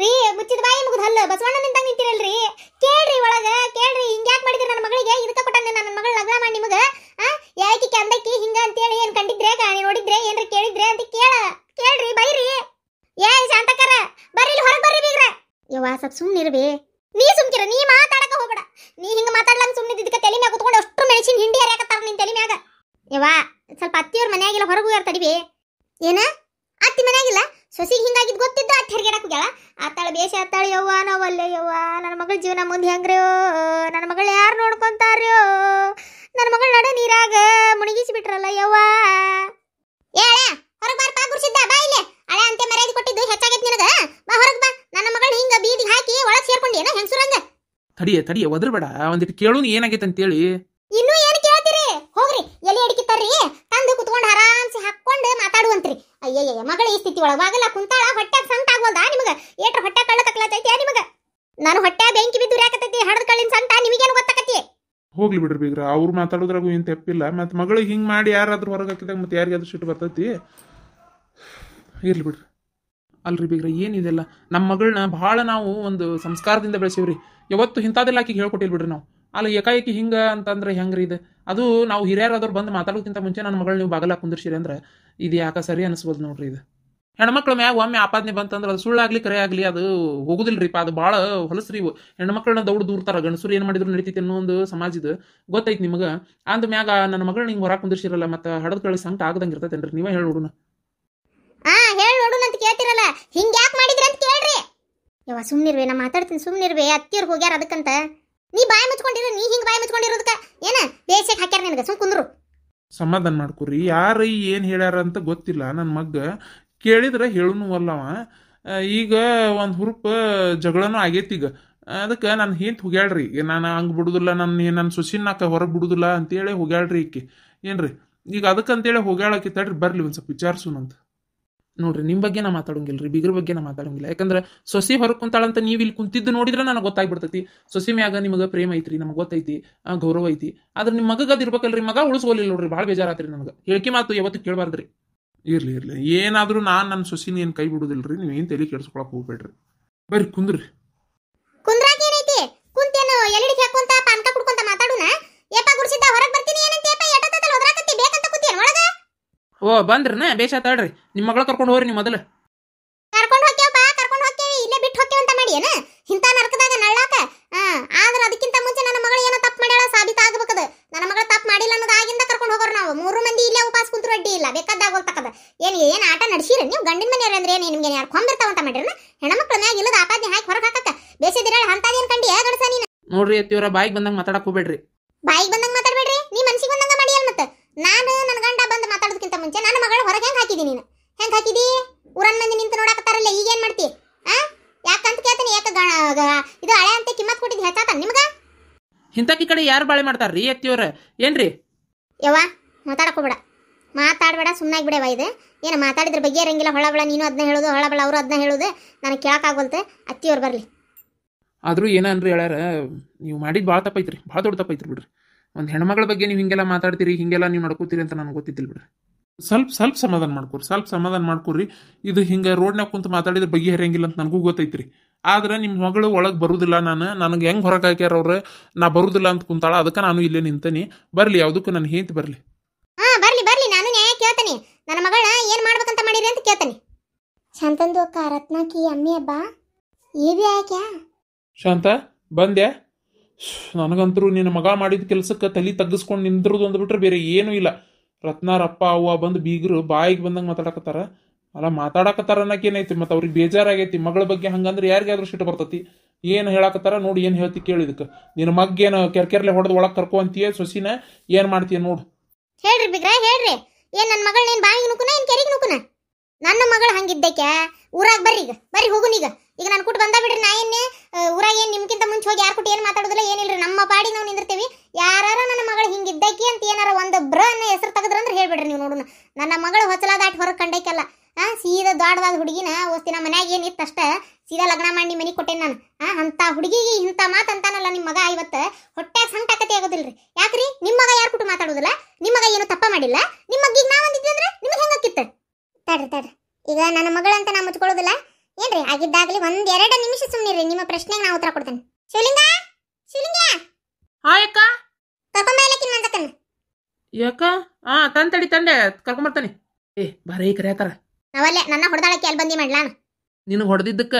ರೀ ಮುಚ್ಚಿದ ಬಾಯಿ ಮುಗಿದ ಹಲ್ಲು ಬಸವಣ್ಣ ನಿಂತಾಗ ನಿಂತಿರಲ್ರಿ ಕೇಳ್ರಿ ಒಳಗ ಕೇಳ್ರಿ ಹಿಂಗ ಯಾಕೆ ಮಾಡಿದ್ರಿ ನನ್ನ ಮಗಳಿಗೆ ಇದಕ್ಕೆ ಕೊಟ್ಟಂದೆ ನನ್ನ ಮಗಳ ಲಗ್ನ ಮಾಡಿ ನಿಮಗೆ ಆ ಯಾಕೆ ಕಂದಕ್ಕಿ ಹಿಂಗ ಅಂತೇಳಿ ಏನು ಕಂಡಿದ್ರೆ ಕಾಣಿ ನೋಡಿದ್ರೆ ಏನ್ರ ಕೇಳಿದ್ರೆ ಅಂತ ಕೇಳ ಕೇಳ್ರಿ ಬೈರಿ ಏ ಶಾಂತಕರ ಬರ್ರಿ ಇಲ್ಲಿ ಹೊರಗೆ ಬರ್ರಿ ಬೀಗ್ರ ಯವ್ವ ಸ್ವಲ್ಪ ಸುಮ್ಮನಿರ್ಬಿ ನೀ ಸುಮ್ಮನೆ ಸೊಸಿಗೆ ಹಿಂಗಾಗಿದ್ದು ಗೊತ್ತಿದ್ದು ಅತ್ ಹೆರ್ಗೆಡಕ್ಕೆ ಹೋಗ್ಯಾಳ ಆತಾಳ ಬೇಷ ಆತಾಳ ಯವ್ವ ನಾವಲ್ಲೇ ಯವ್ವ ನನ್ನ ಮಗಳ ಜೀವನ ಮುಂದೆ ಹೆಂಗ್ರ್ಯೋ ನನ್ನ ಮಗಳು ಯಾರು ನೋಡ್ಕೊಂತಾರ್ಯೋ ನನ್ನ ಮಗಳ ನಡ ನೀರಾಗ ಬಿಟ್ರಲ್ಲ ಯವ್ವ ಏಳೆ ಹೊರಗೆ ಬಾರಪ್ಪ ಗುರ್ಸಿದ್ದ ಬಾ ಇಲ್ಲಿ ಹಳೆ ಅಂತೆ ಮರ್ಯಾದೆ ಕೊಟ್ಟಿದ್ದು ಹೆಚ್ಚಾಗೈತೆ ನಿನಗ ಬಾ ಹೊರಗೆ ಬಾ ನನ್ನ ಮಗಳ ಹಿಂಗ ಬೀದಿಗೆ ಹಾಕಿ ಒಳಗೆ ಸೇರ್ಕೊಂಡಿ ಹೆಂಗ್ ಸುರಂಗ ತಡಿಯ ತಡಿಯ ಒದ್ರಬೇಡ ಒಂದಿಟ್ಟು ಕೇಳು ಏನಾಗೈತೆ ಅಂತೇಳಿ ಇನ್ನೂ ಏನು ಕೇಳ್ತೀರಿ ಹೋಗ್ರಿ ಎಲ್ಲಿ ಅಡಿಕೆ ತರ್ರಿ ತಂದು ಕುತ್ಕೊಂಡು ಆರಾಮ್ಸೆ ಅಯ್ಯಯ್ಯ ಮಗಳ ಈ ಸ್ಥಿತಿ ಒಳಗೆ ಆಗಲ್ಲ ಕುಂತಾಳ ಹೊಟ್ಟೆ ಸಂಕಟ ಆಗೋಲ್ದಾ ನಿಮಗೆ ಏಟ್ರ ಹೊಟ್ಟೆ ಕಳ್ಳ ತಕ್ಕಲತೈತಿ ನಿಮಗೆ ನಾನು ಹೊಟ್ಟೆ ಬೆಂಕಿ ಬಿದ್ದು ರಾಕತೈತಿ ಹಡದ ಕಳ್ಳಿನ ನಿಮಗೆ ನಿಮಗೇನು ಗೊತ್ತಾಕತಿ ಹೋಗ್ಲಿ ಬಿಡ್ರಿ ಬೀಗ್ರ ಅವ್ರು ಮಾತಾಡೋದ್ರಾಗೂ ಏನು ತಪ್ಪಿಲ್ಲ ಮತ್ತೆ ಮಗಳಿಗೆ ಹಿಂಗೆ ಮಾಡಿ ಯಾರಾದ್ರೂ ಹೊರಗೆ ಹಾಕಿದಾಗ ಮತ್ತೆ ಅದು ಸಿಟ್ಟು ಬರ್ತೈತಿ ಇರ್ಲಿ ಬಿಡ್ರಿ ಅಲ್ರಿ ಬೀಗ್ರ ಏನಿದೆಲ್ಲ ನಮ್ಮ ಮಗಳನ್ನ ಭಾಳ ನಾವು ಒಂದು ಸಂಸ್ಕಾರದಿಂದ ಬೆಳೆಸೀವ್ರಿ ಯಾವತ್ತು ಇಂಥದ್ದೆಲ್ಲ ಆಕೆಗೆ ಹೇಳ್ಕೊಟ್ಟಿಲ್ಲ ಬಿಡ್ರಿ ನಾವು ಅಲ್ಲಿ ಏಕಾಏಕಿ ಹಿಂಗ ಅಂತಂದ್ರೆ ಹೆಂಗ್ರಿ ಇದು ಅದು ನಾವು ಹಿರಿಯರಾದವ್ರು ಬಂದು ಮಾತಾಡೋಕ್ಕಿಂತ ಮುಂಚೆ ನನ್ನ ಮಗಳು ನೀವು ಬಾಗಲ ಕುಂದಿರ್ಸಿರಿ ಅಂದ್ರೆ ಇದು ಯಾಕೆ ಸರಿ ಅನಿಸ್ಬೋದು ನೋಡ್ರಿ ಇದು ಹೆಣ್ಮಕ್ಳು ಮ್ಯಾಗ ಒಮ್ಮೆ ಆಪಾದ್ನೆ ಬಂತಂದ್ರೆ ಅದು ಸುಳ್ಳಾಗ್ಲಿ ಕರೆ ಆಗಲಿ ಅದು ಹೋಗುದಿಲ್ರಿಪ್ಪ ಅದು ಭಾಳ ಹೊಲಸ್ರಿ ಹೆಣ್ಮಕ್ಳನ್ನ ದೌಡ್ ದೂರ್ತಾರ ಗಣಸೂರು ಏನು ಮಾಡಿದ್ರು ನಡೀತೈತಿ ಅನ್ನೋ ಒಂದು ಸಮಾಜದ ಗೊತ್ತೈತಿ ನಿಮಗೆ ಅಂದ ಮ್ಯಾಗ ನನ್ನ ಮಗಳು ನಿಂಗೆ ಹೊರ ಕುಂದಿರ್ಸಿರಲ್ಲ ಮತ್ತ ಹಡದ ಕಳಿ ಸಂಕಟ ಆಗದಂಗ ಇರ್ತೈತೇನ್ರಿ ನೀವೇ ಹೇಳಿ ನೋಡೋಣ ಕೇಳ್ತಿರಲ್ಲ ಹಿಂಗೆ ಮಾಡಿದ್ರಿ ಅಂತ ಕೇಳ್ರಿ ಸುಮ್ಮನಿರ್ವೆ ನಾ ಮಾತಾಡ್ತೀನಿ ಸುಮ್ಮನಿರ್ವೆ ಅತ್ತಿಯವ್ರು ಹೋಗ್ಯಾರ ಅದಕ್ಕಂತ ನೀ ಬಾಯ ಮುಚ್ಕೊಂಡಿರೋ ನೀ ಹಿಂಗ್ ಬಾಯ ಮುಚ್ಕೊಂಡಿರೋದಕ್ಕ ಏನ ಬೇಸಕ್ಕೆ ಹಾಕ್ಯಾರ ನಿನಗೆ ಸುಮ್ ಕುಂದ್ರು ಸಮಾಧಾನ ಮಾಡ್ಕೊರಿ ಯಾರ ಏನು ಹೇಳ್ಯಾರ ಅಂತ ಗೊತ್ತಿಲ್ಲ ನನ್ನ ಮಗ್ಗ ಕೇಳಿದ್ರೆ ಹೇಳುನು ಅಲ್ಲವ ಈಗ ಒಂದು ಹುರುಪ ಜಗಳನೂ ಆಗೈತಿ ಈಗ ಅದಕ್ಕೆ ನಾನು ಹಿಂತ ಹೋಗ್ಯಾಳ್ರಿ ನಾನು ಹಂಗೆ ಬಿಡುದಿಲ್ಲ ನನ್ನ ನನ್ನ ಸೊಸಿನಾಕ ಹೊರಗೆ ಬಿಡುದಿಲ್ಲ ಅಂತೇಳಿ ಹೋಗ್ಯಾಳ್ರಿ ಈಕೆ ಏನ್ರಿ ಈಗ ಅದಕ್ಕಂತೇಳಿ ಹೋಗ್ಯಾಳಕ್ಕೆ ತಡ್ರಿ ಬರ್ಲಿ ಒಂದು ಸ್ವಲ್ಪ ನಂತ ನೋಡ್ರಿ ನಿಮ್ಮ ಬಗ್ಗೆ ನಾ ಮಾತಾಡೋಂಗಿಲ್ಲ ರೀ ಬಿಗ್ರ ಬಗ್ಗೆ ನಾ ಮಾತಾಡೋಂಗಿಲ್ಲ ಯಾಕಂದ್ರೆ ಸೊಸಿ ಹೊರಗೆ ಕುಂತಾಳಂತ ನೀವು ಇಲ್ಲಿ ಕುಂತಿದ್ದು ನೋಡಿದ್ರೆ ನನಗೆ ಗೊತ್ತಾಗ್ಬಿಡ್ತೈತಿ ಸೊಸಿ ಮ್ಯಾಗ ನಿಮಗೆ ಪ್ರೇಮ ಐತ್ರಿ ನಮಗೆ ಗೊತ್ತೈತಿ ಗೌರವ ಐತಿ ಆದ್ರೆ ನಿಮ್ಮ ಮಗಗೆ ಅದು ಮಗ ಉಳಿಸ್ಕೊಲಿಲ್ಲ ನೋಡ್ರಿ ಭಾಳ ಬೇಜಾರಾತ್ರಿ ನನಗೆ ಹೇಳ್ಕಿ ಮಾತು ಯಾವತ್ತು ಕೇಳಬಾರ್ದ್ರಿ ಇರ್ಲಿ ಇರ್ಲಿ ಏನಾದರೂ ನಾನು ನನ್ನ ಸೊಸಿನ ಏನು ಕೈ ಬಿಡುದಿಲ್ರಿ ನೀವು ಏನು ತಲೆ ಕೇಳಿಸ್ಕೊಳಕ್ ಹೋಗ್ಬೇಡ್ರಿ ಬರ್ರಿ ಕುಂದ್ರಿ ಕುಂದ್ರಾಗ ಏನೈತಿ ಕುಂತೇನು ಎಲ್ಲಿ ಕುಡ್ಕೊಂತ ಮಾತಾಡೋಣ ಏಪ ಗುಡಿಸಿದ್ದ ಹೊರಗೆ ಓ ಬಂದ್ರನ ಬೇಷ ತಡ್ರಿ ನಿಮ್ಮ ಮಗಳ ಕರ್ಕೊಂಡು ಹೋಗ್ರಿ ನೀವು ಮೊದಲು ಕರ್ಕೊಂಡು ಹೋಗ್ತೇವ ಬಾ ಕರ್ಕೊಂಡು ಹೋಗ್ತೇವಿ ಇಲ್ಲೇ ಬಿಟ್ಟು ಹೋಗ್ತೇವೆ ಅಂತ ಮಾಡಿ ಏನ ಇಂಥ ನರಕದಾಗ ನಳ್ಳಾಕ ಆದ್ರೆ ಅದಕ್ಕಿಂತ ಮುಂಚೆ ನನ್ನ ಮಗಳು ಏನೋ ತಪ್ಪು ಮಾಡ್ಯಾಳ ಸಾಬೀತ ಆಗ್ಬೇಕದ ನನ್ನ ಮಗಳು ತಪ್ಪು ಮಾಡಿಲ್ಲ ಅನ್ನೋದಾಗಿಂದ ಆಗಿಂದ ಕರ್ಕೊಂಡು ಹೋಗೋರು ನಾವು ಮೂರು ಮಂದಿ ಇಲ್ಲೇ ಉಪಾಸ ಕುಂತ್ರು ಅಡ್ಡಿ ಇಲ್ಲ ಬೇಕಾದಾಗ ಹೋಗ್ತಕ್ಕದ ಏನು ಏನು ಆಟ ನಡೆಸಿರ ನೀವು ಗಂಡಿನ ಮನೆಯವ್ರ ಅಂದ್ರೆ ಏನು ನಿಮಗೆ ಯಾರು ಕೊಂಬಿರ್ತಾವ ಅಂತ ಮಾಡಿರನ ಹೆಣ್ಮಕ್ಳ ಮ್ಯಾಗ ಇಲ್ಲದ ಆಪಾದನೆ ಹಾಕಿ ಹೊರಗೆ ಹಾಕಕ್ಕ ಬೇಸಿದಿರ ಅಂತದೇನು ಕಂಡಿ ಗಡಸ ನೀನು ನೋಡ್ರಿ ಅತ್ತಿಯವರ ಬಾಯಿಗೆ ಬಂದಂಗೆ ಮಾತಾಡಕ್ಕೆ ಹೋಗ್ಬೇಡ್ರಿ ಇಂಥಕ್ಕಿ ಕಡೆ ಯಾರು ಬಾಳೆ ಮಾಡ್ತಾರ್ರಿ ಅತ್ತಿಯವ್ರ ಏನ್ರಿ ಯವ್ವ ಮಾತಾಡಕೋಬೇಡ ಮಾತಾಡಬೇಡ ಸುಮ್ಮನೆ ಬಿಡವ ಇದೆ ಏನ ಮಾತಾಡಿದ್ರ ಬಗ್ಗೆ ಇರಂಗಿಲ್ಲ ಹೊಳಬಳ ನೀನು ಅದನ್ನ ಹೇಳೋದು ಹೊಳಬಳ ಅವರು ಅದನ್ನ ಹೇಳೋದು ನನಗೆ ಕೇಳೋಕ್ಕಾಗಲ್ತೆ ಅತ್ತಿಯವ್ರು ಬರಲಿ ಆದರೂ ಏನನ್ರಿ ಹೇಳ್ಯಾರ ನೀವು ಮಾಡಿದ ಭಾಳ ತಪ್ಪೈತ್ರಿ ಭಾಳ ದೊಡ್ಡ ತಪ್ಪೈತ್ರಿ ಬಿಡ್ರಿ ಒಂದು ಹೆಣ್ಮಗಳ ಬಗ್ಗೆ ನೀವು ಹಿಂಗೆಲ್ಲ ಮಾತಾಡ್ತೀರಿ ಹಿಂಗೆಲ್ಲ ನೀವು ನಡ್ಕೋತೀರಿ ಅಂತ ನನಗೆ ಗೊತ್ತಿದ್ದಿಲ್ಲ ಬಿಡ್ರಿ ಸ್ವಲ್ಪ ಸ್ವಲ್ಪ ಸಮಾಧಾನ ಮಾಡ್ಕೊರಿ ಸ್ವಲ್ಪ ಸಮಾಧಾನ ಮಾಡ್ಕೊರಿ ಇದು ಹಿಂಗೆ ರೋಡ್ನಾಗ ಕುಂತು ಮಾತಾಡಿದ್ರೆ ಹರಿಯಂಗಿಲ್ಲ ಅಂತ ನನಗೂ ಗೊತ್ತೈತ್ರಿ ಆದ್ರೆ ನಿಮ್ಮ ಮಗಳು ಒಳಗೆ ಬರುವುದಿಲ್ಲ ನಾನು ನನಗೆ ಹೆಂಗೆ ಹೊರಗೆ ಹಾಕ್ಯಾರ ಅವ್ರು ನಾ ಬರುವುದಿಲ್ಲ ಅಂತ ಕುಂತಾಳ ಅದಕ್ಕೆ ನಾನು ಇಲ್ಲೇ ನಿಂತೇನಿ ಬರಲಿ ಯಾವುದಕ್ಕೂ ನನ್ನ ಹೇಂತ ಬರಲಿ ಹಾ ಬರಲಿ ಬರಲಿ ನಾನು ನ್ಯಾಯ ಕೇಳ್ತೇನೆ ನನ್ನ ಮಗಳ ಏನು ಮಾಡ್ಬೇಕಂತ ಮಾಡಿರಿ ಅಂತ ಕೇಳ್ತೇನೆ ಶಾಂತಂದು ಅಕ್ಕ ರತ್ನಾಕಿ ಅಮ್ಮಿ ಹಬ್ಬ ಏವಿ ಆಯ್ಕ್ಯಾ ಶಾಂತ ಬಂದ್ಯಾ ನನಗಂತರೂ ನಿನ್ನ ಮಗ ಮಾಡಿದ ಕೆಲಸಕ್ಕೆ ತಲೆ ತಗ್ಗಿಸ್ಕೊಂಡು ನಿಂದ್ರದು ಅಂದ್ಬಿಟ್ರೆ ಬೇರೆ ಏನೂ ಇಲ್ಲ ರತ್ನಾರಪ್ಪ ಅವ್ವ ಬಂದು ಬೀಗರು ಬಾಯಿಗೆ ಬಂದಂಗೆ ಮಾತಾಡಕತ್ತಾರ ಅಲ್ಲ ಮಾತಾಡಕತ್ತಾರ ಏನೈತಿ ಮತ್ತು ಅವ್ರಿಗೆ ಬೇಜಾರಾಗೈತಿ ಮಗಳ ಬಗ್ಗೆ ಹಂಗಂದ್ರೆ ಯಾರಿಗಾದ್ರೂ ಸಿಟ್ಟು ಬರ್ತತಿ ಏನು ಹೇಳಕತ್ತಾರ ನೋಡಿ ಏನು ಹೇಳ್ತಿ ಕೇಳಿದಕ್ಕೆ ನಿನ್ನ ಮಗ್ಗೇನು ಕೆರ್ಕೆರ್ಲೆ ಹೊಡೆದು ಒಳಗೆ ಕರ್ಕೊ ಅಂತೀಯ ಸೊಸಿನ ಏನು ಮಾಡ್ತೀಯ ನೋಡು ಹೇಳ್ರಿ ಬಿಗ್ರ ಹೇಳ್ರಿ ಏನ್ ನನ್ನ ಮಗಳ ನೀನ್ ಬಾಯಿಗೆ ನುಕುನ ಏನ್ ಕೆರಿಗೆ ನುಕುನ ನನ್ನ ಮಗಳು ಹಂಗಿದ್ದಕ್ಕೆ ಊರಾಗ ಬರ್ರಿ ಈಗ ಬರ್ರಿ ಹೋಗುನ ಈಗ ಈಗ ನಾನು ಕೂಟ್ ಬಂದ ಬಿಡ್ರಿ ನಾ ಏನೇ ಊರಾಗ ಏನ್ ನಿಮ್ಗಿಂತ ಮುಂಚೆ ಹೋಗಿ ಯಾರು ಕೂಟ ಏನ್ ಮಾತಾಡೋದಿಲ್ಲ ಏನಿಲ್ರಿ ನಮ್ಮ ಪಾಡಿ ನಾವು ನಿಂದಿರ್ತೀವಿ ಯಾರು ನನ್ನ ಮಗಳು ಹಿಂಗಿದ್ದಕ್ಕೆ ಅಂತ ಏನಾರ ಒಂದು ಬ್ರ ಅನ್ನ ಹೆಸರು ತೆಗೆದ್ರಂದ್ರೆ ಹೇಳ್ಬಿಡ್ರಿ ನೀವು ನೋಡೋಣ ನನ್ನ ಮಗಳು ಹೊಸಲಾದಾಟ್ ಹೊರಗೆ ಕಂಡೈಕಲ್ಲ ಸೀದಾ ದೊಡ್ಡದಾದ ಹುಡುಗಿನ ಓಸ್ತಿನ ನಮ್ಮ ಮನ್ಯಾಗ ಏನಿತ್ತಷ್ಟ ಸೀದಾ ಲಗ್ನ ಮಾಡಿ ಮನೆ ಕೊಟ್ಟೇನೆ ನಾನು ಆ ಅಂತ ಹುಡುಗಿಗೆ ಇಂಥ ಮಾತು ಅಂತಾನಲ್ಲ ನಿಮ್ಮ ಮಗ ಇವತ್ತು ಹೊಟ್ಟೆ ಸಂಕಟಕತೆ ಆಗೋದಿಲ್ರಿ ಯಾಕ್ರಿ ನಿಮ್ಮ ಮಗ ಯಾರು ಕೊಟ್ಟು ಮಾತಾಡೋದಿಲ್ಲ ನಿಮ್ಮ ಮಗ ಏನು ತಪ್ಪ ಮಾಡಿಲ್ಲ ನಿಮ್ಮ ಮಗ್ಗಿ ನಾ ಬಂದಿದ್ದೆ ಅಂದ್ರೆ ನಿಮಗೆ ಹೆಂಗಾಕಿತ್ತು ತಡ್ರಿ ತಡ್ರಿ ಈಗ ನನ್ನ ಮಗಳಂತ ನಾ ಮುಚ್ಕೊಳ್ಳೋದಿಲ್ಲ ಏನ್ರಿ ಆಗಿದ್ದಾಗಲಿ ಒಂದ್ ಎರಡು ನಿಮಿಷ ಸುಮ್ಮನಿರಿ ನಿಮ್ಮ ಪ್ರಶ್ನೆಗೆ ನಾ ಉತ್ತರ ಕೊಡ್ತೇನೆ ಶಿವಲಿಂಗ ಶಿವಲಿಂಗ ಹಾಯಕ್ಕ ಕರ್ಕೊಂಬೈಲಕ್ಕಿನ ಮಂದಕ್ಕನ್ನ ಯಾಕ ಆ ತಂತಡಿ ತಂಡೆ ಕರ್ಕೊಂಬರ್ತಾನೆ ಏ ಬರೀ ಕರೆಯತಾರ ನಾವಲ್ಲೇ ನನ್ನ ಹೊಡೆದಾಳಕ್ಕೆ ಅಲ್ಲಿ ಬಂದಿ ಮಾಡ್ಲಾನ ನಿನ್ನ ಹೊಡೆದಿದ್ದಕ್ಕ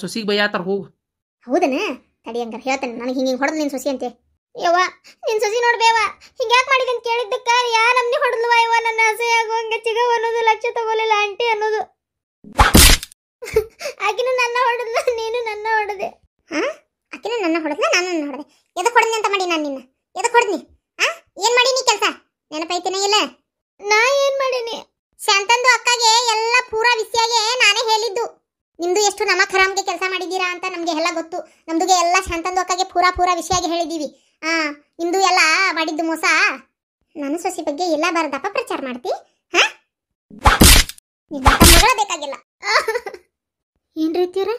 ಸೊಸಿಗೆ ಬೈಯಾತಾರ ಹೋಗು ಹೌದನ ತಡಿ ಹಂಗಾರ ಹೇಳ್ತಾನೆ ನನಗೆ ಹಿಂಗೆ ಹಿಂಗೆ ಹೊಡೆದು ನಿನ್ನ ಸೊಸಿ ಅಂತೆ ಯವ್ವ ನಿನ್ನ ಸೊಸಿ ನೋಡ್ಬೇವ ಹಿಂಗೆ ಯಾಕೆ ಮಾಡಿದೆ ಅಂತ ಕೇಳಿದ್ದಕ್ಕ ಯಾ ನಮ್ನಿ ಹೊಡೆದ್ಲವ ಯವ್ವ ನನ್ನ ಆಸೆ ಆಗುವಂಗೆ ಚಿಗ ಅನ್ನೋದು ಲಕ್ಷ ತಗೋಲಿಲ್ಲ ಆಂಟಿ ಅನ್ನೋದು ಆಕಿನ ನನ್ನ ಹೊಡೆದ್ಲ ನೀನು ನನ್ನ ಹೊಡೆದೆ ಹಾಂ ಆಕಿನ ನನ್ನ ಹೊಡೆದ್ಲ ನಾನು ನನ್ನ ಹೊಡೆದೆ ಎದಕ್ಕೆ ಅಂತ ನಮಗೆ ಎಲ್ಲ ಗೊತ್ತು ನಮ್ದುಗೆ ಎಲ್ಲ ಶಾಂತಂದು ಅಕ್ಕಗೆ ಪೂರಾ ಪೂರಾ ಆಗಿ ಹೇಳಿದ್ದೀವಿ ಆ ನಿಮ್ದು ಎಲ್ಲ ಮಾಡಿದ್ದು ಮೋಸ ನನ್ನ ಸೊಸಿ ಬಗ್ಗೆ ಎಲ್ಲ ಬಾರದಪ್ಪ ಪ್ರಚಾರ ಮಾಡ್ತಿ ಹಾ ಬೇಕಾಗಿಲ್ಲ ಏನ್ ರೀತಿಯವ್ರ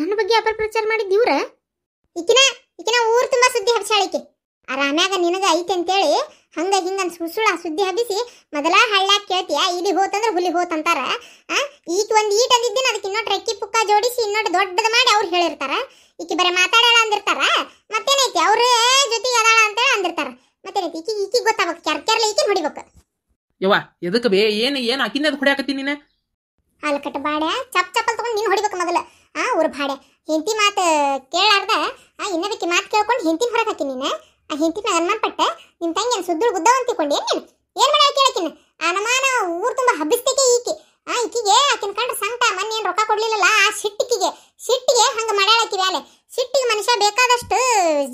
ನನ್ನ ಬಗ್ಗೆ ಅಪಪ್ರಚಾರ ಮಾಡಿದ್ದೀವ್ರ ಈಕಿನ ಈಕಿನ ಊರು ತುಂಬಾ ಸುದ್ದಿ ಹಬ್ಸಾಳಿಕೆ ಆರಾಮ್ಯಾಗ ನಿನಗ ಐತೆ ಅಂತೇಳಿ ಹಂಗ ಹಿಂಗ ಸುಳ್ಸುಳ ಸುದ್ದಿ ಹಬ್ಬಿಸಿ ಮೊದಲ ಹಳ್ಳ್ಯಾಗ ಕೇಳ್ತೀಯ ಇಲ್ಲಿ ಹೋತಂದ್ರೆ ಹುಲಿ ಹೋತಂತಾರ ಈಗ ಒಂದು ಈಟ್ ಅಂದಿದ್ದೀನಿ ಅದಕ್ಕೆ ಇನ್ನೊಟ್ಟು ರೆಕ್ಕಿ ಪುಕ್ಕ ಜೋಡಿಸಿ ಇನ್ನೊಟ್ಟು ದೊಡ್ಡದು ಮಾಡಿ ಅವ್ರು ಹೇಳಿರ್ತಾರ ಈಕಿ ಬರೀ ಮಾತಾಡೋಣ ಅಂದಿರ್ತಾರ ಮತ್ತೇನೈತಿ ಅವ್ರ ಜೊತೆಗೆ ಅದಾಳ ಅಂತೇಳಿ ಅಂದಿರ್ತಾರ ಮತ್ತೇನೈತಿ ಈಕಿ ಈಕಿ ಗೊತ್ತಾಗ್ಬೇಕು ಕೆರ್ಕೆರ್ಲಿ ಈಕಿ ಹೊಡಿಬೇಕು ಯವ್ವ ಎದಕ್ಕೆ ಬೇ ಏನು ಏನು ಆಕಿನ ಅದು ಹೊಡ್ಯಾಕತ್ತೀನಿ ನೀನು ಅಲ್ಕಟ್ಟ ಬಾಡ್ಯ ಚಪ್ ಚಪ್ಪಲ್ ತೊಗೊಂಡು ನೀನು ಹೊಡಿಬೇಕು ಮೊದಲು ಆ ಊರು ಬಾಡ್ಯ ಹೆಂಡತಿ ಮಾತು ಕೇಳಾರ್ದ ಆ ಇನ್ನದಕ್ಕೆ ಮಾತು ಕೇಳ್ಕೊಂಡು ಹೆಂಡತಿನ ಹೊರಗೆ ಹಾಕಿ ನೀನು ಆ ಹಿಂತಿನ ಅನ್ನಂಪಟ್ಟೆ ನಿನ್ನ ತಂಗಿ ಸುದ್ದು ಗುದ್ದವ ಅಂತಿಕೊಂಡೆ ನೀನು ಏನು ಮಾಡ್ಯಾಳ ಕೇಳಕಿನ ಆ ನಮಾನ ಊರು ತುಂಬ ಹಬ್ಬಿಸ್ತಿಕೆ ಈಕಿ ಆ ಈಕಿಗೆ ಆಕಿನ ಕಂಡ್ರೆ ಸಂಕಟ ಮೊನ್ನೆ ಏನು ರೊಕ್ಕ ಕೊಡ್ಲಿಲ್ಲಲ್ಲ ಆ ಸಿಟ್ಟಿಗೆ ಸಿಟ್ಟಿಗೆ ಹಂಗೆ ಮಾಡ್ಯಾಳಕಿ ವ್ಯಾಲೆ ಸಿಟ್ಟಿಗೆ ಮನುಷ್ಯ ಬೇಕಾದಷ್ಟು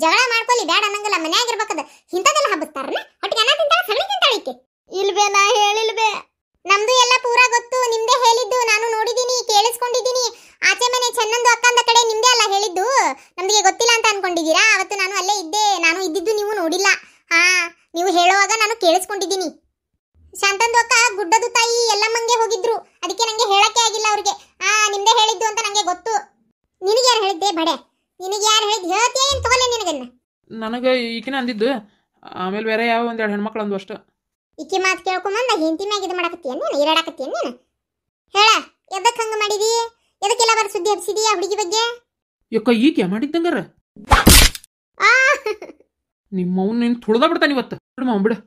ಜಗಳ ಮಾಡ್ಕೊಲಿ ಬೇಡ ಅನ್ನಂಗಿಲ್ಲ ಮನ್ಯಾಗಿರ್ಬೇಕದ ಇಂಥದೆಲ್ಲ ಹಬ್ಬಿಸ್ತಾರಲ್ಲ ಒಟ್ಟಿಗೆ ಅನ್ನ ತಿಂತಾಳ ಸಣ್ಣ ತಿಂತಾಳ ಈಕೆ ಇಲ್ವೇ ನಾ ಹೇಳಿಲ್ವೇ ನನಗೆ ಈಕಿನ ಅಂದಿದ್ದು ಆಮೇಲೆ ಬೇರೆ ಯಾವ ಒಂದೆರಡು ಹೆಣ್ಮಕ್ಳು ಅಂದಷ್ಟು ಅಷ್ಟು ಇಕ್ಕಿ ಮಾತು ಕೇಳ್ಕೊಂಬಂದ ಹೆಂಡತಿ ಮ್ಯಾಗ ಇದು ಮಾಡಕತ್ತೀಯ ನೀನು ಇರಾಡಕತ್ತೀಯ ನೀನು ಹೇಳ ಎದಕ್ಕೆ ಹಂಗ ಮಾಡಿದಿ ಎದಕ್ಕೆಲ್ಲ ಬರ ಸುದ್ದಿ ಹಬ್ಸಿದಿ ಆ ಹುಡುಗಿ ಬಗ್ಗೆ ಯಾಕ ಈಕೆ ಮಾಡಿದ್ದಂಗಾರ ಆ ನಿಮ್ಮವ್ವ ನಿನ್ ತುಳ್ದ ಬಿಡ್ತಾನೆ ಇವತ್ತು ಬಿಡು ಮಾವ್ ಬಿಡು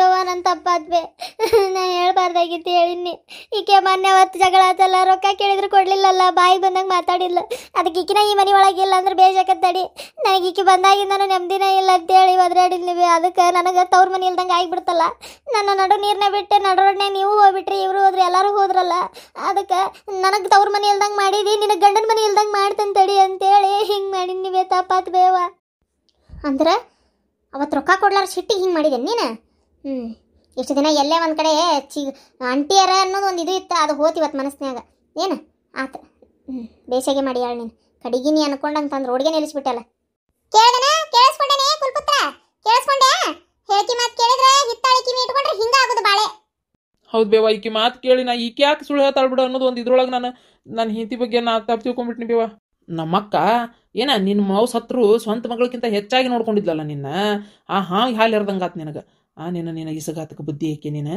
ಯವ್ವ ನನ್ನ ತಪ್ಪಾದ್ವೆ ನಾ ಹೇಳ್ಬಾರ್ದಾಗಿತ್ತು ಹೇಳಿನಿ ಈಕೆ ಮೊನ್ನೆ ಅವತ್ತು ಜಗಳ ಆತಲ್ಲ ರೊಕ್ಕ ಕೇಳಿದ್ರು ಕೊಡ್ಲಿಲ್ಲಲ್ಲ ಬಾಯಿ ಬಂದಂಗೆ ಮಾತಾಡಿಲ್ಲ ಅದಕ್ಕೆ ಈಕಿನ ಈ ಮನೆ ಒಳಗಿಲ್ಲ ಅಂದ್ರೆ ತಡಿ ನನಗೆ ಈಕೆ ಬಂದಾಗಿಂದನೂ ನೆಮ್ಮದಿನ ಇಲ್ಲ ಅಂತೇಳಿ ಒದರಾಡಿದ್ವಿ ಅದಕ್ಕೆ ನನಗೆ ತವ್ರ ಮನೆ ಇಲ್ದಂಗೆ ಆಗಿಬಿಡ್ತಲ್ಲ ನನ್ನ ನಡು ನೀರನ್ನ ಬಿಟ್ಟೆ ನಡರೊಡನೆ ನೀವು ಹೋಗ್ಬಿಟ್ರಿ ಇವರು ಹೋದ್ರೆ ಎಲ್ಲರೂ ಹೋದ್ರಲ್ಲ ಅದಕ್ಕೆ ನನಗೆ ತವ್ರ ಮನೆ ಇಲ್ದಂಗೆ ಮಾಡಿದಿ ನಿನಗೆ ಗಂಡನ ಮನೆ ಇಲ್ದಂಗೆ ಮಾಡ್ತಂತಡಿ ತಡಿ ಅಂತೇಳಿ ಹಿಂಗೆ ಮಾಡಿದ್ವಿ ತಪ್ಪಾತ್ ಬೇವ ಅಂದ್ರೆ ಅವತ್ತು ರೊಕ್ಕ ಕೊಡ್ಲಾರ ಸಿಟ್ಟಿಗೆ ಹಿಂಗೆ ಮಾಡಿದೆ ನೀನು ಹ್ಞೂ ಎಷ್ಟು ದಿನ ಎಲ್ಲೇ ಒಂದು ಕಡೆ ಚಿ ಅಂಟಿಯರ ಅನ್ನೋದು ಒಂದು ಇದು ಇತ್ತು ಅದು ಹೋತಿವತ್ತು ಇವತ್ತು ಮನಸ್ಸಿನಾಗ ಏನು ಆತ ಹ್ಞೂ ಬೇಸಿಗೆ ಮಾಡಿ ಹೇಳ ನೀನು ಕಡಿಗೆ ನೀ ಅನ್ಕೊಂಡಂಗೆ ತಂದು ರೋಡ್ಗೆ ನಿಲ್ಲಿಸ್ಬಿಟ್ಟಲ್ಲ ಕೇಳ್ದನ ಕೇಳಿಸ್ಕೊಂಡೇನೆ ಕುಲ್ಪುತ್ರ ಕೇಳಿಸ್ಕೊಂಡೆ ಮಾತು ಕೇಳಿದ್ರೆ ಹಿತ್ತಾಳಿ ಕಿವಿ ಇಟ್ಕೊಂಡ್ರೆ ಹಿಂಗಾಗೋದು ಬಾಳೆ ಹೌದು ಬೇವ ಈಕಿ ಮಾತು ಕೇಳಿ ನಾ ಈಕೆ ಯಾಕೆ ಸುಳ್ಳು ಹೇಳ್ತಾಳ ಬಿಡು ಅನ್ನೋದು ಒಂದು ಇದ್ರೊಳಗೆ ನಾನು ನನ್ನ ಹಿಂತಿ ಬಗ್ಗೆ ನಾ ತಪ್ಪು ತಿಳ್ಕೊಂಡ್ಬಿಟ್ನಿ ಬೇವ ನಮ್ಮಕ್ಕ ಏನ ನಿನ್ನ ಮಾವು ಸತ್ರು ಸ್ವಂತ ಮಗಳಕ್ಕಿಂತ ಹೆಚ್ಚಾಗಿ ನೋಡ್ಕೊಂಡಿದ್ಲಲ್ಲ ನಿನ್ನ ಆ ಹಾಂ ಹಾಲು ಎರ್ದಂಗಾತ್ ನಿನಗೆ ಆ ನಿನ್ನ ನಿನ್ನ ಇಸಗಾತಕ್ಕೆ ಬುದ್ಧಿ ಏಕೆ ನೀನು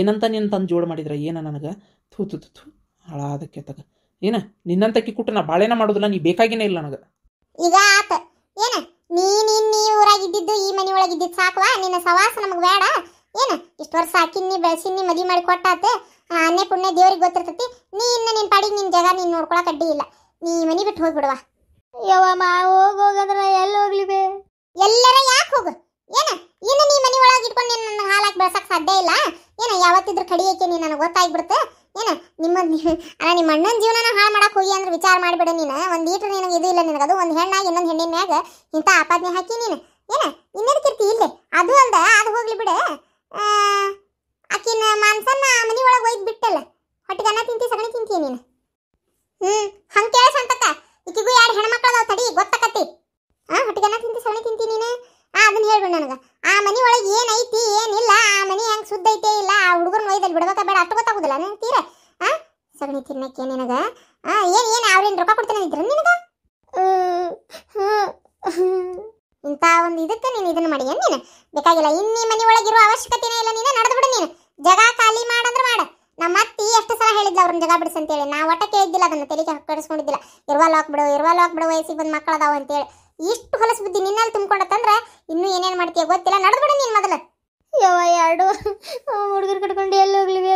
ಏನಂತ ನಿನ್ನ ತಂದು ಜೋಡು ಮಾಡಿದ್ರ ಏನ ನನಗೆ ಥೂ ತು ಥೂ ಹಾಳಾದಕ್ಕೆ ತಗ ಏನ ನಿನ್ನಂತಕ್ಕೆ ಕುಟ್ಟು ನಾ ಬಾಳೆನ ಮಾಡೋದಿಲ್ಲ ನೀ ಬೇಕಾಗಿನೇ ಇಲ್ಲ ನನಗೆ ಈಗ ಆತ ಏನ ನೀನು ನೀ ಊರಾಗಿದ್ದಿದ್ದು ಈ ಮನೆ ಒಳಗಿದ್ದಿದ್ದು ಸಾಕವಾ ನಿನ್ನ ಸವಾಸ ನಮಗೆ ಬೇಡ ಏನ ಇಷ್ಟು ವರ್ಷ ಹಾಕಿನ್ನಿ ಬೆಳೆಸಿನ್ನಿ ಮದುವೆ ಮಾಡಿ ಕೊಟ್ಟಾತೆ ಅನ್ನೆ ಪುಣ್ಯ ದೇವ್ರಿಗೆ ಗೊತ್ತಿರ್ತತಿ ನೀ ಇನ್ನ ನಿನ್ನ ಪಾಡಿಗೆ ನಿನ್ನ ಜಗ ನೀನು ನೋಡ್ಕೊಳಕ್ಕೆ ಅಡ್ಡಿ ಇಲ್ಲ ನೀ ಮನೆ ಬಿಟ್ಟು ಬಿಡವಾ ಯವ್ವ ಮಾ ಹೋಗೋಗಂದ್ರೆ ಎಲ್ಲಿ ಹೋಗ್ಲಿ ಬೇ ಎಲ್ಲರ ಯಾಕೆ ಹೋಗು ಏನ ಇನ್ನು ನೀ ಮನಿ ಒಳಗೆ ಇಟ್ಕೊಂಡು ನೀನು ನನ್ನ ಹಾಲಾಕ್ ಬೆಳ್ಸಕ್ ಸಾಧ್ಯ ಇಲ್ಲ ಏನ ಯಾವತ್ತಿದ್ರು ಕಡಿಯಕ್ಕೆ ನೀ ನನಗೆ ಗೊತ್ತಾಗ್ಬಿಡುತ್ತೆ ಏನ ನಿಮ್ಮ ಅಣ್ಣ ನಿಮ್ಮ ಅಣ್ಣನ ಜೀವನನ ಹಾಳು ಮಾಡಕ್ ಹೋಗಿ ಅಂದ್ರೆ ವಿಚಾರ ಮಾಡಿಬಿಡು ನೀನು ಒಂದು ಲೀಟರ್ ನಿನಗೆ ಇದು ಇಲ್ಲ ನಿನಗೆ ಅದು ಒಂದು ಹೆಣ್ಣಾಗಿ ಇನ್ನೊಂದು ಹೆಣ್ಣಿನ ಮ್ಯಾಗ ಇಂಥ ಆಪಾದನೆ ಹಾಕಿ ನೀನು ಏನ ಇನ್ನೆದಕ್ಕಿರ್ತಿ ಇಲ್ಲೇ ಅದು ಅಲ್ದ ಅದು ಹೋಗ್ಲಿ ಬಿಡ ಆಕಿನ ಮಾನ್ಸನ್ನ ಮನಿ ಒಳಗೆ ಒಯ್ದು ಬಿಟ್ಟಲ್ಲ ಅನ್ನ ತಿಂತಿ ಸಗಣಿ ತಿಂತಿ ನೀನು ಹ್ಮ್ ಹಂಗೆ ಕೇಳ ಸಂತಕ ಇಕ್ಕಿಗೂ ಎರಡು ಹೆಣ್ಮಕ್ಳು ತಡಿ ತಡಿ ಗೊತ್ತಾಕತ್ತಿ ಆ ಅನ್ನ ತಿಂತಿ ಸಗಣಿ ತಿಂತಿ ನೀನು ಅದನ್ನ ಹೇಳ್ಬಿಡು ನನಗೆ ಆ ಮನಿ ಒಳಗೆ ಏನೈತಿ ಏನಿಲ್ಲ ಆ ಮನಿ ಹೆಂಗೆ ಸುದ್ದೈತೆ ಐತೆ ಇಲ್ಲ ಆ ಹುಡುಗನ ಒಯ್ದಲ್ಲಿ ಬಿಡ್ಬೇಕಾ ಬೇಡ ಅಷ್ಟು ಗೊತ್ತಾಗೋದಿಲ್ಲ ನಂಗೆ ತೀರ ಆ ಸಗಣಿ ತಿನ್ನಕ್ಕೆ ನಿನಗ ಆ ಏನು ಏನು ಅವ್ರೇನು ರೊಕ್ಕ ಕೊಡ್ತೀನಿ ಅಂದಿದ್ರು ನಿನಗೆ ಇಂಥ ಒಂದು ಇದಕ್ಕೆ ನೀನು ಇದನ್ನ ಮಾಡಿ ಏನು ನೀನು ಬೇಕಾಗಿಲ್ಲ ಇನ್ನಿ ಮನಿ ಒಳಗಿರೋ ಅವಶ್ಯಕತೆನೇ ಇಲ್ಲ ನೀನು ನಡೆದು ಬಿಡು ನೀನು ಜಗ ಖಾಲಿ ಮಾಡಂದ್ರೆ ಮಾಡ ನಮ್ಮ ಅತ್ತಿ ಎಷ್ಟು ಸಲ ಹೇಳಿದ್ಲ ಅವ್ರನ್ನ ಜಗ ಬಿಡಿಸ್ ಅಂತೇಳಿ ನಾವು ಒಟ್ಟ ಕೇಳಿದ್ದಿಲ್ಲ ಅದನ್ನ ತೆರಿಗೆ ಹಾಕಿಸ್ಕೊಂಡಿದ್ದಿಲ್ಲ ಇರ್ವಾ ಲಾಕ್ ಬಿಡು ಇರ್ವಾ ಲಾಕ್ ಬಿಡು ವಯಸ್ಸಿಗೆ ಬಂದು ಮಕ್ಕಳು ಅದಾವ ಅಂತೇಳಿ ಇಷ್ಟು ಹೊಲಸು ಬುದ್ಧಿ ನಿನ್ನಲ್ಲಿ ತುಂಬ್ಕೊಂಡತ್ತಂದ್ರೆ ಇನ್ನೂ ಏನೇನು ಮಾಡ್ತೀಯ ಗೊತ್ತಿಲ್ಲ ನಡೆದ್ಬಿಡು ನೀನು ಮೊದಲು ಯವ್ವ ಎರಡು ಹುಡುಗರು ಕಟ್ಕೊಂಡು ಎಲ್ಲಿ ಹೋಗ್ಲಿವಿ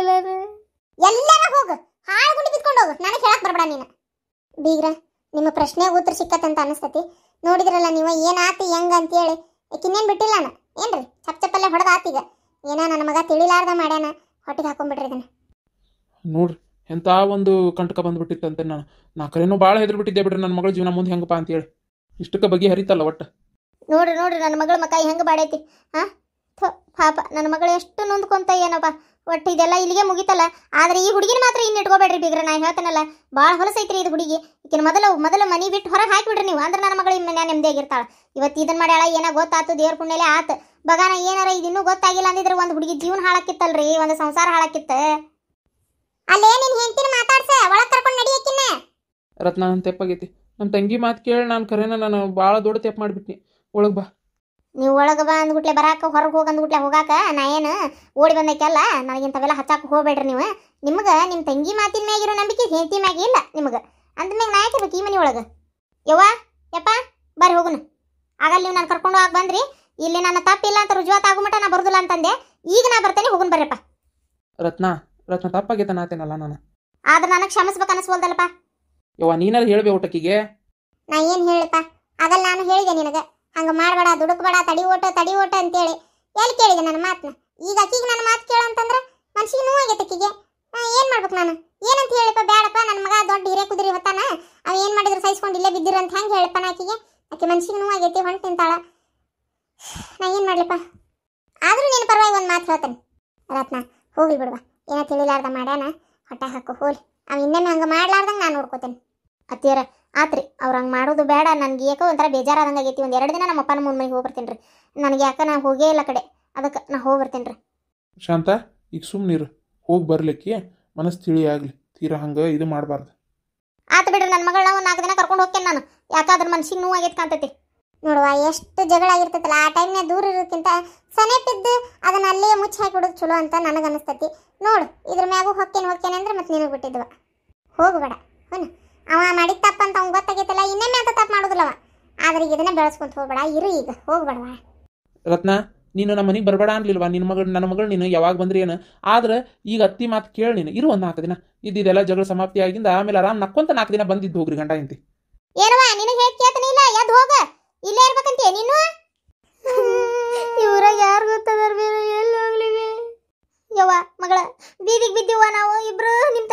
ಎಲ್ಲಾರು ಹೋಗು ಹಾಳು ಗುಂಡಿ ಕಿತ್ಕೊಂಡು ಹೋಗು ನನಗೆ ಹೇಳಕ್ ಬರಬೇಡ ನೀನು ಬೀಗ್ರ ನಿಮ್ಮ ಪ್ರಶ್ನೆ ಉತ್ತರ ಅಂತ ಅನಿಸ್ತತಿ ನೋಡಿದ್ರಲ್ಲ ನೀವು ಏನಾತಿ ಹೆಂಗ ಅಂತೇಳಿ ಯಾಕಿನ್ನೇನು ಬಿಟ್ಟಿಲ್ಲ ನಾನು ಏನ್ರಿ ಚಪ್ ಚಪ್ಪಲ್ಲೇ ಹೊಡೆದ ಆತೀಗ ಏನೋ ನನ್ನ ಮಗ ತಿಳಿಲಾರ್ದ ಮಾಡ್ಯಾನ ಹೊಟ್ಟಿಗೆ ಹಾಕೊಂಡ್ಬಿಡ್ರಿ ಇದನ್ನ ನೋಡ್ರಿ ಎಂಥ ಒಂದು ಕಂಟಕ ಬಂದ್ಬಿಟ್ಟಿತ್ತಂತೆ ನಾನು ನಾ ಕರೆನೂ ಭಾಳ ಹೆದರ್ಬಿಟ್ಟಿದ್ದೆ ಬಿಡ್ರಿ ನನ್ನ ಮಗಳ ಜೀವನ ಮುಂದೆ ಹೆಂಗಪ್ಪ ಹೇಳಿ ಇಷ್ಟಕ್ಕೆ ಬಗ್ಗೆ ಹರಿತಲ್ಲ ಒಟ್ಟು ನೋಡ್ರಿ ನೋಡ್ರಿ ನನ್ನ ಮಗಳ ಮಕಾಯಿ ಹೆಂಗೆ ಬಾಡೈತಿ ಹಾಂ ಥೋ ಪಾಪ ನನ್ನ ಮಗಳು ಎಷ್ಟು ನೊಂದ್ಕೊಂತ ಏನಪ್ಪ ಒಟ್ಟು ಇದೆಲ್ಲ ಇಲ್ಲಿಗೆ ಮುಗಿತಲ್ಲ ಆದ್ರೆ ಈ ಹುಡುಗಿನ ಮಾತ್ರ ಇನ್ನು ಇಟ್ಕೋಬೇಡ್ರಿ ಬೀಗ್ರ ನಾನು ಹೇಳ್ತಾನಲ್ಲ ಭಾಳ ಹೊಲಸೈತ್ರಿ ಇದು ಹುಡುಗಿ ಈಕಿನ ಮೊದಲು ಮೊದಲು ಮನೆ ಬಿಟ್ಟು ಹೊರಗೆ ಹಾಕಿಬಿಡ್ರಿ ನೀವು ಅಂದ್ರೆ ನನ್ನ ಮಗಳು ಇಮ್ಮೆ ಆಗಿರ್ತಾಳ ಇವತ್ತು ಇದನ್ನ ಮಾಡ್ಯಾಳ ಏನೋ ಗೊತ್ತಾತು ದೇವ್ರ ಪುಣ್ಯಲೇ ಆತ ಬಗಾನ ಏನಾರ ಇದಿನ್ನೂ ಗೊತ್ತಾಗಿಲ್ಲ ಅಂದಿದ್ರೆ ಒಂದು ಹುಡುಗಿ ಜೀವನ ಹಾಳಾಕಿತ್ತಲ್ರಿ ಒಂದು ಸಂಸಾರ ಹಾಳಾಕಿತ್ತು ಅಲ್ಲೇ ನಿನ್ನ ಹೆಂಡತಿನ ಮಾತಾಡ್ಸ ಒಳಗೆ ಕರ್ಕೊಂಡು ನಡಿಯಕಿನ್ನ ರತ್ನ ಅಂತ ತೆಪ್ಪಾಗೈತಿ ನಮ್ಮ ತಂಗಿ ಮಾತು ಕೇಳಿ ನಾನು ಕರೆನ ನಾನು ಭಾಳ ದೊಡ್ಡ ತಪ್ಪು ಮಾಡಿಬಿಟ್ನಿ ಒಳಗೆ ಬಾ ನೀವು ಒಳಗೆ ಬಾ ಅಂದ್ಬಿಟ್ಲೆ ಬರಾಕ ಹೊರಗೆ ಹೋಗಿ ಅಂದ್ಬಿಟ್ಲೆ ಹೋಗಾಕ ನಾ ಏನು ಓಡಿ ಬಂದಕ್ಕೆಲ್ಲ ನನಗಿಂಥವೆಲ್ಲ ಹಚ್ಚಾಕ ಹೋಗ್ಬೇಡ್ರಿ ನೀವು ನಿಮ್ಗೆ ನಿಮ್ಮ ತಂಗಿ ಮಾತಿನ ಮ್ಯಾಗಿರೋ ನಂಬಿಕೆ ಹೆಂಡತಿ ಮ್ಯಾಗೆ ಇಲ್ಲ ನಿಮಗೆ ಅಂದ್ಮ್ಯಾಗ ನಾ ಯಾಕೆ ಈ ಮನೆ ಒಳಗೆ ಯವ್ವ ಯಪ್ಪ ಬರ್ರಿ ಹೋಗುನು ಆಗಲ್ಲ ನೀವು ನಾನು ಕರ್ಕೊಂಡು ಹೋಗಿ ಬಂದ್ರಿ ಇಲ್ಲಿ ನನ್ನ ತಪ್ಪಿಲ್ಲ ಅಂತ ರುಜುವಾತಾಗೋ ಮಟ್ಟ ನಾ ಬರೋದಿಲ್ಲ ಅಂತಂದೆ ಈಗ ನಾ ಬರ್ತೇನೆ ಹೋಗುನ್ ಬರ್ರಪ್ಪ ರತ್ನ ರತ್ನ ತಪ್ಪಾಗೈತನ ನಾತೇನಲ್ಲ ನಾನು ಆದ್ರೆ ನನಗೆ ಕ್ಷಮಿಸ್ಬೇಕು ಅನಿಸ್ಬೋದಲ್ಲಪ್ಪ ಯವ್ವ ನೀನಾದ್ರು ಹೇಳ್ಬೇ ಊಟಕ್ಕಿಗೆ ನಾ ಏನ್ ಹೇಳಪ್ಪ ಅದಲ್ಲ ನಾನು ಹೇಳಿದೆ ನಿನಗೆ ಹಂಗ ಮಾಡಬೇಡ ದುಡುಕಬೇಡ ತಡಿ ಓಟ ತಡಿ ಓಟ ಅಂತೇಳಿ ಎಲ್ಲಿ ಕೇಳಿದೆ ನನ್ನ ಮಾತನ್ನ ಈಗ ಅಕ್ಕಿಗೆ ನನ್ನ ಮಾತು ಕೇಳು ಅಂತಂದ್ರೆ ಮನ್ಸಿಗೆ ನೋವಾಗೈತೆ ಅಕ್ಕಿಗೆ ಏನ್ ಮಾಡ್ಬೇಕು ನಾನು ಏನಂತ ಹೇಳಪ್ಪ ಬೇಡಪ್ಪ ನನ್ನ ಮಗ ದೊಡ್ಡ ಹಿರೇ ಕುದುರಿ ಹೊತ್ತಾನ ಅವ ಏನ್ ಮಾಡಿದ್ರು ಸಹಿಸ್ಕೊಂಡು ಇಲ್ಲೇ ಬಿದ್ದಿರು ಅಂತ ಹೆಂಗೆ ಹೇಳಪ್ಪ ನಾ ಆಕಿಗೆ ಆಕೆ ಮನ್ಸಿಗೆ ನೋವಾಗೈತಿ ಹೊಂಟು ನಿಂತಾಳ ನಾ ಏನು ಮಾಡ್ಲಪ್ಪ ಆದ್ರೂ ನೀನು ಪರವಾಗಿ ಒಂದು ಮಾತು ಹೇಳ್ತೇನೆ ರತ್ನ ಹೋಗ್ಲಿ ಬಿಡುವ ಏನೋ ತಿಳಿಲಾರ್ದ ಮಾಡ್ಯಾನ ಹೊಟ್ಟೆ ಹಾಕು ಹೋಲಿ ಅವ ಇನ್ನೇನು ಹಂಗೆ ಮಾಡ್ಲಾರ್ದಂಗೆ ನಾನು ನೋಡ್ಕೋತೇನೆ ಅತ್ತಿಯರ ಆತ್ರಿ ಅವ್ರು ಹಂಗೆ ಮಾಡೋದು ಬೇಡ ನನಗೆ ಯಾಕೋ ಒಂಥರ ಬೇಜಾರಾದಂಗೆ ಆಗೈತಿ ಒಂದು ಎರಡು ದಿನ ನಮ್ಮ ಅಪ್ಪನ ಮುಂದೆ ಮನೆಗೆ ಹೋಗ್ಬರ್ತೇನೆ ರೀ ನನಗೆ ಯಾಕೆ ನಾನು ಹೋಗೇ ಇಲ್ಲ ಕಡೆ ಅದಕ್ಕೆ ನಾ ಹೋಗ್ಬರ್ತೇನೆ ರೀ ಶಾಂತ ಈಗ ಸುಮ್ಮನಿರು ಹೋಗಿ ಬರ್ಲಿಕ್ಕೆ ಮನಸ್ಸು ತಿಳಿ ಆಗಲಿ ತೀರಾ ಹಂಗೆ ಇದು ಮಾಡಬಾರ್ದು ಆತು ಬಿಡ್ರಿ ನನ್ನ ಮಗಳನ್ನ ಒಂದು ನಾಲ್ಕು ದಿನ ಕರ್ಕೊಂಡು ಹೋಗ್ತೇನೆ ನಾನು ಯಾಕಾದ್ರ ಮನ್ಸಿಗೆ ನೋವು ಆಗೈತೆ ಕಾಣ್ತೈತಿ ನೋಡುವ ಎಷ್ಟು ಜಗಳ ಆಗಿರ್ತೈತಲ್ಲ ಆ ಟೈಮ್ನ ದೂರ ಇರೋದಕ್ಕಿಂತ ಸನೇಟಿದ್ದು ಅದನ್ನ ಅಲ್ಲೇ ಮುಚ್ಚಿ ಹಾಕಿಬಿಡೋದು ಚಲೋ ಅಂತ ನನಗೆ ಅನಿಸ್ತೈತಿ ನೋಡು ಇದ್ರ ಮ್ಯಾಗೂ ಹೊಕ್ಕೇನು ಹೋಗ್ತೇನೆ ಅಂದ್ರೆ ಮತ್ತೆ ನಿನಗೆ ಬಿಟ್ಟಿದ್ವ ಹೋಗಬೇಡ ಹ್ಞೂ ಅವ ಮಾಡಿದ ತಪ್ಪಂತ ಅಂತ ಅವ್ನು ಗೊತ್ತಾಗೈತಲ್ಲ ಇನ್ನೇನು ಅಂತ ತಪ್ಪು ಮಾಡೋದಿಲ್ಲವ ಆದ್ರೆ ಇದನ್ನ ಬೆಳೆಸ್ಕೊಂತ ಹೋಗ್ಬೇಡ ಇರು ಈಗ ಹೋಗ್ಬೇಡವಾ ರತ್ನ ನೀನು ನಮ್ಮ ಮನೆಗೆ ಬರಬೇಡ ಅನ್ಲಿಲ್ವಾ ನಿನ್ನ ಮಗಳು ನನ್ನ ಮಗಳು ನೀನು ಯಾವಾಗ ಬಂದ್ರಿ ಏನು ಆದ್ರೆ ಈಗ ಅತ್ತಿ ಮಾತು ಕೇಳಿ ನೀನು ಇರು ಒಂದು ನಾಲ್ಕು ದಿನ ಇದ್ದಿದ್ದೆಲ್ಲ ಜಗಳ ಸಮಾಪ್ತಿ ಆಗಿಂದ ಆಮೇಲೆ ಆರಾಮ್ ನಕ್ಕೊಂತ ನಾಲ್ಕು ದಿನ ಬಂದಿದ್ದು ಹೋಗ್ರಿ ಗಂಡ ಇಂತಿ ಏನವಾ ನಿನಗೆ ಹೇಗೆ ಕೇಳ್ತಾನೆ ಇಲ್ಲ ಎದ್ದು ಹೋಗ ಇಲ್ಲೇ ಇರ್ಬೇಕಂತೀಯ ನೀನು ಇವರ ಯಾರು ಗೊತ್ತದಾರ ಬೇರೆ ಎಲ್ಲಿ ಹೋಗ್ಲಿ ಬೀದಿಗೆ ಬಿದ್ದಿವ ನಾವು ಇಬ್ರು ನಿಮ್ಮ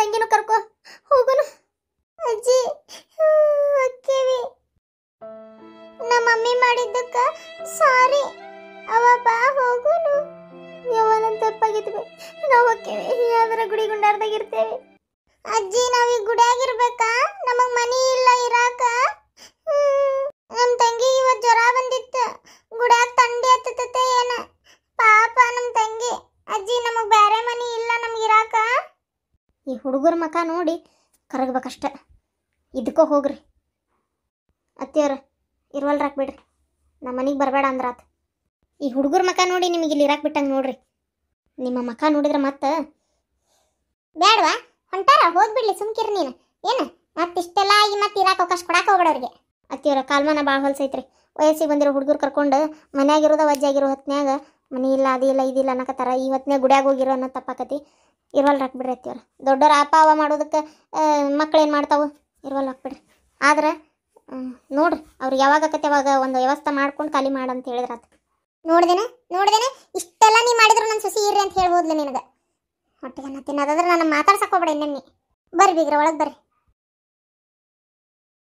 ಹುಡುಗರ ಮಖ ನೋಡಿ ಕರಗಬೇಕಷ್ಟ ಇದಕ್ಕೋ ಹೋಗ್ರಿ ಅತ್ತಿಯವ್ರ ಇರುವಲ್ ಬಿಡ್ರಿ ನಮ್ಮ ಮನೆಗೆ ಬರಬೇಡ ಅಂದ್ರಾತ ಈ ಹುಡುಗರ ಮಖ ನೋಡಿ ನಿಮಗೆ ಇಲ್ಲಿ ಇರಾಕ್ ಬಿಟ್ಟಂಗೆ ನೋಡ್ರಿ ನಿಮ್ಮ ಮಖ ನೋಡಿದ್ರೆ ಮತ್ತೆ ಬೇಡವಾ ಹೊಂಟಾರ ಹೋಗ್ಬಿಡ್ಲಿ ಸುಮ್ಕಿರಿ ನೀನು ಏನು ಮತ್ತಿಷ್ಟೆಲ್ಲ ಈ ಮತ್ತೆ ಇರಾಕ್ ಅವಕಾಶ ಕೊಡಕ್ಕೆ ಹೋಗ್ಬೇಡವ್ರಿಗೆ ಅತ್ತಿಯವ್ರ ಕಾಲ್ಮಾನ ಭಾಳ ಹೊಲ್ಸೈತ್ರಿ ವಯಸ್ಸಿಗೆ ಬಂದಿರೋ ಹುಡುಗರು ಕರ್ಕೊಂಡು ಮನ್ಯಾಗಿರೋದ ವಜ್ಜಾಗಿರೋ ಹೊತ್ನ್ಯಾಗ ಮನಿ ಇಲ್ಲ ಅದಿಲ್ಲ ಇದಿಲ್ಲ ಅನ್ನಕತ್ತಾರ ಇವತ್ತನೇ ಗುಡ್ಯಾಗ ಹೋಗಿರೋ ಅನ್ನೋ ತಪ್ಪಾಕತಿ ಇರ್ವಲ್ ಬಿಡ್ರಿ ಅತ್ತಿಯವ್ರ ದೊಡ್ಡವ್ರ ಅಪ್ಪ ಅವ ಮಾಡೋದಕ್ಕೆ ಏನು ಮಾಡ್ತಾವು ಇರ್ವಲ್ ಹಾಕ್ಬಿಡ್ರಿ ಆದ್ರೆ ನೋಡ್ರಿ ಅವ್ರು ಯಾವಾಗ ಆಕತಿ ಅವಾಗ ಒಂದು ವ್ಯವಸ್ಥೆ ಮಾಡ್ಕೊಂಡು ಖಾಲಿ ಮಾಡಂತ ಹೇಳಿದ್ರಾತು ನೋಡ್ದೇನೆ ನೋಡ್ದೇನೆ ಇಷ್ಟೆಲ್ಲ ನೀ ಮಾಡಿದ್ರು ನನ್ನ ಸೊಸಿ ಇರ್ರಿ ಅಂತ ಹೇಳ್ಬೋದ್ಲ ನಿನಗೆ ಹೊಟ್ಟೆಗನ್ನ ತಿನ್ನೋದಾದ್ರೆ ನಾನು ಮಾತಾಡ್ಸಕ್ಕೆ ಹೋಗ್ಬೇಡ ಬರ್ರಿ ಬೀಗ್ರ ಒಳಗೆ ಬರ್ರಿ